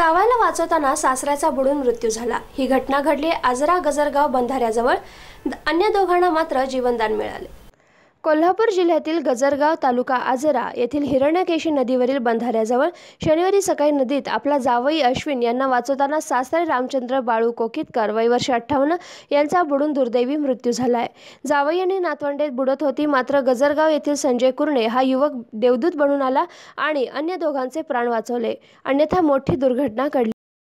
जावायला वाचवताना सासऱ्याचा बुडून मृत्यू झाला ही घटना घडली आजरा गजरगाव बंधाऱ्याजवळ अन्य दोघांना मात्र जीवनदान मिळाले कोल्हापूर जिल्ह्यातील गजरगाव तालुका आजरा येथील हिरण्यकेशी नदीवरील बंधाऱ्याजवळ शनिवारी सकाळी नदीत आपला जावई अश्विन यांना वाचवताना सासरे रामचंद्र बाळू कोकितकर वय वर्ष अठ्ठावन्न यांचा बुडून दुर्दैवी मृत्यू झाला आहे जावई आणि नातवंडेत बुडत होती मात्र गजरगाव येथील संजय कुर्णे हा युवक देवदूत बनून आला आणि अन्य दोघांचे प्राण वाचवले अन्यथा मोठी दुर्घटना घडली